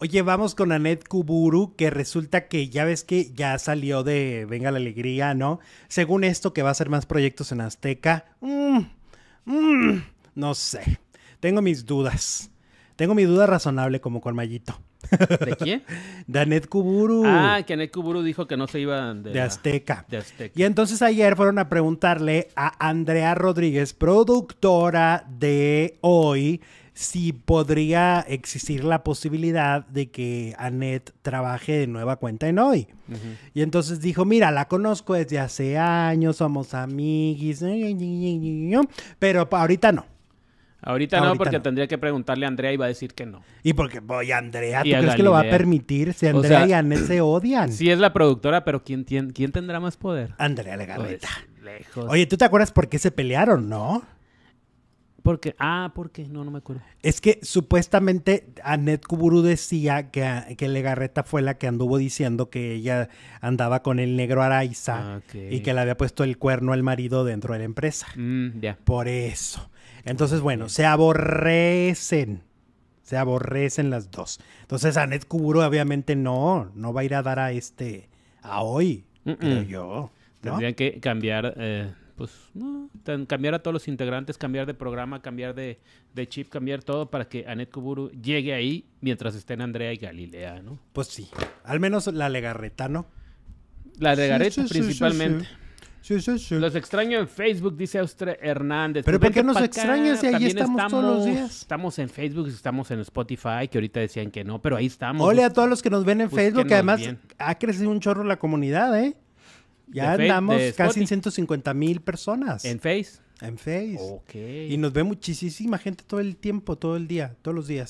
Oye, vamos con Anet Kuburu, que resulta que ya ves que ya salió de Venga la Alegría, ¿no? Según esto, que va a hacer más proyectos en Azteca. Mm, mm, no sé. Tengo mis dudas. Tengo mi duda razonable como con Mayito. ¿De quién? Anet Kuburu. Ah, que Anet Kuburu dijo que no se iban de, Azteca. Y entonces ayer fueron a preguntarle a Andrea Rodríguez, productora de hoy, si podría existir la posibilidad de que Anet trabaje de nueva cuenta en hoy. Y entonces dijo, mira, la conozco desde hace años, somos amiguis, pero ahorita no. Ahorita, no, porque tendría que preguntarle a Andrea y va a decir que no. Y porque, voy Andrea, ¿tú crees que lo va a permitir? Si Andrea y Anet se odian. Sí es la productora, pero ¿quién, tiene, quién tendrá más poder? Andrea Legarreta. Pues, lejos. Oye, ¿tú te acuerdas por qué se pelearon, no? Porque, ah, porque, no, no me acuerdo. Es que supuestamente Annette Kuburu decía que, ah, que Legarreta fue la que anduvo diciendo que ella andaba con el negro Araiza y que le había puesto el cuerno al marido dentro de la empresa. Mm, ya. Por eso. Entonces, bueno, se aborrecen. Se aborrecen las dos. Entonces, Annette Kuburu obviamente no, no va a ir a dar a este, a hoy, creo yo. Tendrían que cambiar. Eh pues no, cambiar a todos los integrantes, cambiar de programa, cambiar de, chip, cambiar todo para que Anet Kuburu llegue ahí mientras estén Andrea y Galilea, ¿no? Pues sí, al menos la Legarreta, ¿no? La Legarreta principalmente. Sí, Sí, sí, Los extraño en Facebook, dice Austre Hernández. Pero pues ¿por qué nos extrañas si ahí estamos, todos los días? Estamos en Facebook, estamos en Spotify, que ahorita decían que no, pero ahí estamos. Hola a todos los que nos ven en Facebook, que además ha crecido un chorro la comunidad, ¿eh? Ya andamos casi en 150 mil personas. En Face. En Face. Y nos ve muchísima gente todo el tiempo, todo el día, todos los días.